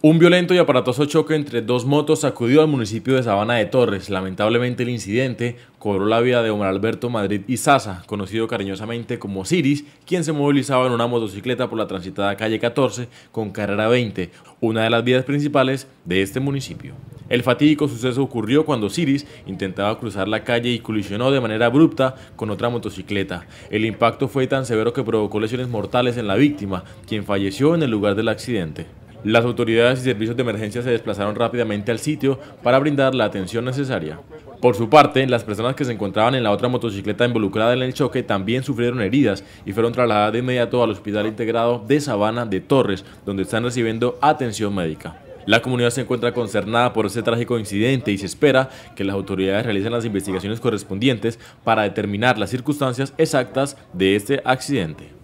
Un violento y aparatoso choque entre dos motos sacudió al municipio de Sabana de Torres. Lamentablemente el incidente cobró la vida de Omar Alberto Madrid y Sasa, conocido cariñosamente como Ciris, quien se movilizaba en una motocicleta por la transitada calle 14 con carrera 20, una de las vías principales de este municipio. El fatídico suceso ocurrió cuando Ciris intentaba cruzar la calle y colisionó de manera abrupta con otra motocicleta. El impacto fue tan severo que provocó lesiones mortales en la víctima, quien falleció en el lugar del accidente. Las autoridades y servicios de emergencia se desplazaron rápidamente al sitio para brindar la atención necesaria. Por su parte, las personas que se encontraban en la otra motocicleta involucrada en el choque también sufrieron heridas y fueron trasladadas de inmediato al Hospital Integrado de Sabana de Torres, donde están recibiendo atención médica. La comunidad se encuentra concernada por este trágico incidente y se espera que las autoridades realicen las investigaciones correspondientes para determinar las circunstancias exactas de este accidente.